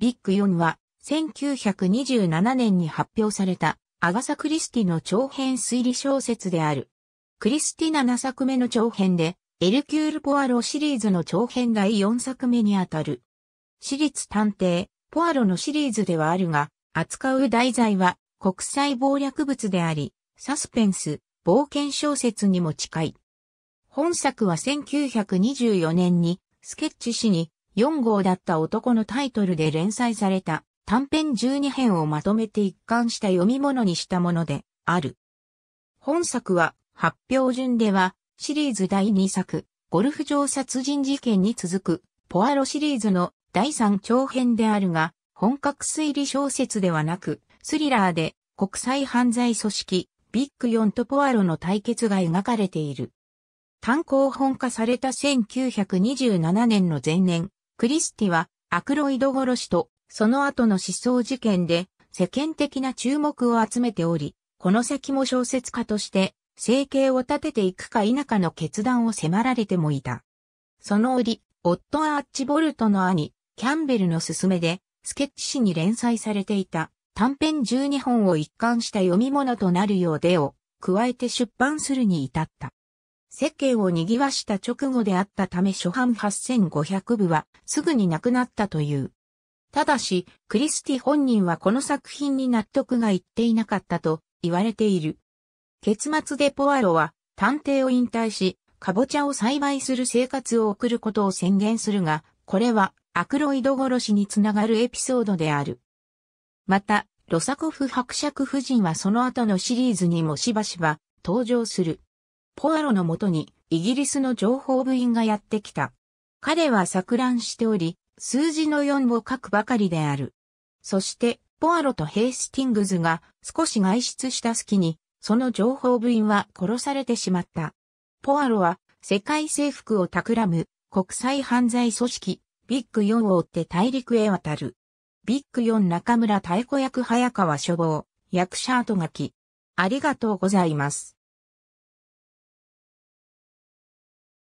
ビッグ4は、1927年に発表された、アガサ・クリスティの長編推理小説である。クリスティ7作目の長編で、エルキュール・ポアロシリーズの長編第4作目にあたる。私立探偵、ポアロのシリーズではあるが、扱う題材は国際暴略物であり、サスペンス、冒険小説にも近い。本作は1924年にスケッチ誌に4号だった男のタイトルで連載された短編12編をまとめて一貫した読み物にしたものである。本作は発表順ではシリーズ第2作ゴルフ場殺人事件に続くポアロシリーズの第3長編であるが本格推理小説ではなくスリラーで国際犯罪組織ビッグ4とポアロの対決が描かれている。単行本化された1927年の前年、クリスティはアクロイド殺しとその後の失踪事件で世間的な注目を集めており、この先も小説家として生計を立てていくか否かの決断を迫られてもいた。その折、夫は、アーチボルトの兄、キャンベルの勧めで、スケッチ誌に連載されていた短編12本を一貫した読み物となるようでを加えて出版するに至った。世間を賑わした直後であったため初版8500部はすぐになくなったという。ただし、クリスティ本人はこの作品に納得がいっていなかったと言われている。結末でポアロは探偵を引退し、カボチャを栽培する生活を送ることを宣言するが、これはアクロイド殺しにつながるエピソードである。また、ロサコフ伯爵夫人はその後のシリーズにもしばしば登場する。ポアロのもとにイギリスの情報部員がやってきた。彼は錯乱しており、数字の4を書くばかりである。そして、ポアロとヘイスティングズが少し外出した隙に、その情報部員は殺されてしまった。ポアロは世界征服を企む国際犯罪組織ビッグ4を追って大陸へ渡る。ビッグ4中村太鼓役早川処方、役者後書き。ありがとうございます。